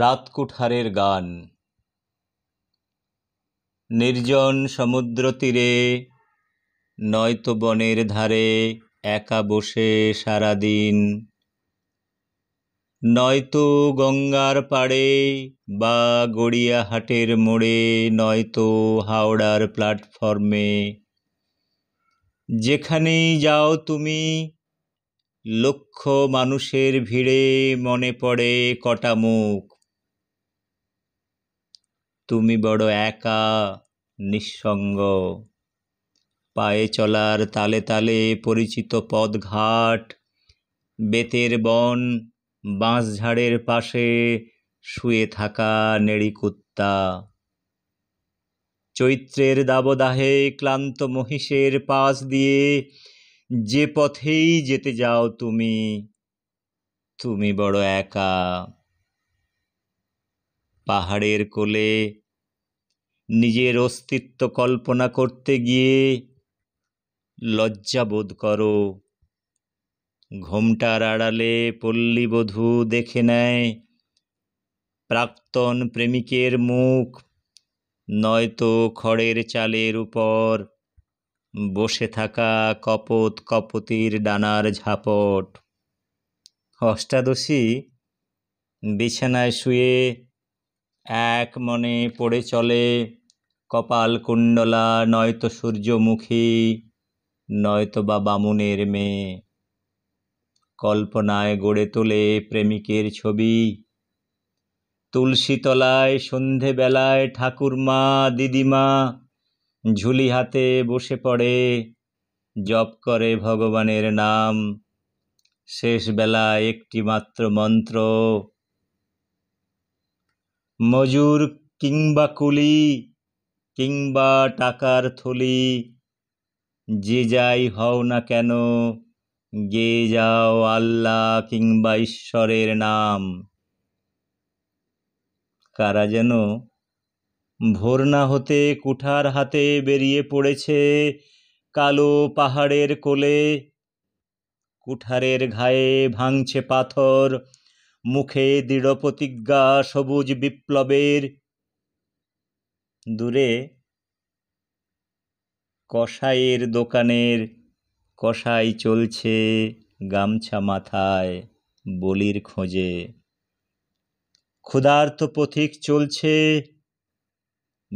রাতকুঠারের গান নির্জন সমুদ্র তীরে নয়তো বনের ধারে একা বসে সারাদিন নয়তো গঙ্গার পাড়ে বা গড়িয়াহাটের মোড়ে নয়তো হাওড়ার প্ল্যাটফর্মে যেখানেই যাও তুমি লক্ষ মানুষের ভিড়ে মনে পড়ে কটা মুখ তুমি বড় একা নিঃসঙ্গ পায়ে চলার তালে তালে পরিচিত পদঘাট বেতের বন বাঁশঝাড়ের পাশে শুয়ে থাকা নেড়িকুত্তা চৈত্রের দাবদাহে ক্লান্ত মহিষের পাশ দিয়ে যে পথেই যেতে যাও তুমি তুমি বড় একা পাহাড়ের কোলে নিজের অস্তিত্ব কল্পনা করতে গিয়ে লজ্জা বোধ করো ঘোমটার আড়ালে পল্লীবধূ দেখে নেয় প্রাক্তন প্রেমিকের মুখ নয়তো খড়ের চালের উপর বসে থাকা কপত কপতির ডানার ঝাপট অষ্টাদশী বিছানায় শুয়ে এক মনে পড়ে চলে কপাল কুণ্ডলা নয়তো সূর্যমুখী নয়তো বা বামুনের মেয়ে কল্পনায় গড়ে তোলে প্রেমিকের ছবি তুলসীতলায় সন্ধেবেলায় ঠাকুরমা দিদিমা ঝুলি হাতে বসে পড়ে জপ করে ভগবানের নাম শেষবেলা একটি মাত্র মন্ত্র মজুর কিংবা কুলি কিংবা টাকার থলি যে যাই হও না কেন গে যাও আল্লাহ কিংবা ঈশ্বরের নাম কারা যেন ভোর না হতে কুঠার হাতে বেরিয়ে পড়েছে কালো পাহাড়ের কোলে কুঠারের ঘায়ে ভাঙছে পাথর মুখে দৃঢ় প্রতিজ্ঞা সবুজ বিপ্লবের দূরে কষাইয়ের দোকানের কষাই চলছে গামছা মাথায় বলির খোঁজে ক্ষুধার্ত পথিক চলছে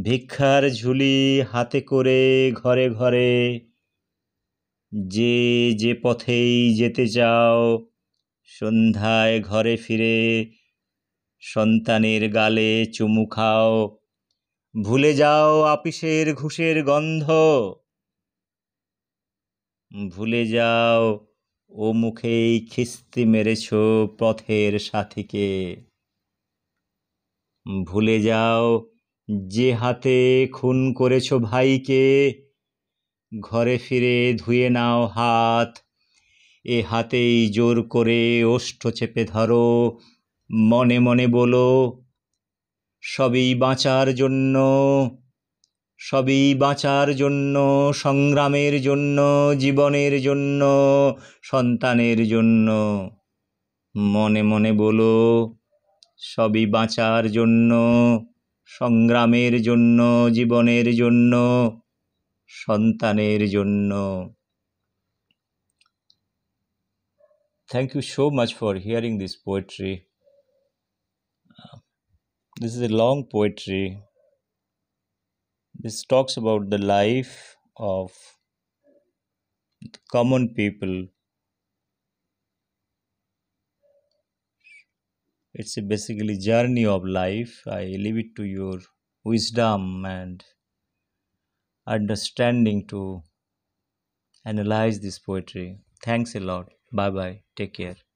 ভিক্ষার ঝুলি হাতে করে ঘরে ঘরে যে যে পথেই যেতে চাও সন্ধ্যায় ঘরে ফিরে সন্তানের গালে চুমু খাও ভুলে যাও আপিসের ঘুষের গন্ধ ভুলে যাও ও মুখেই খিস্তি মেরেছ পথের সাথীকে ভুলে যাও যে হাতে খুন করেছ ভাইকে ঘরে ফিরে ধুয়ে নাও হাত এ হাতেই জোর করে ওষ্ঠ চেপে ধরো মনে মনে বলো সবই বাঁচার জন্য সবই বাঁচার জন্য সংগ্রামের জন্য জীবনের জন্য সন্তানের জন্য মনে মনে বলো সবই বাঁচার জন্য সংগ্রামের জন্য জীবনের জন্য সন্তানের জন্য Thank you so much for hearing this poetry. This is a long poetry. This talks about the life of the common people. It's a basically journey of life. I leave it to your wisdom and understanding to analyze this poetry. Thanks a lot. Bye bye. Take care.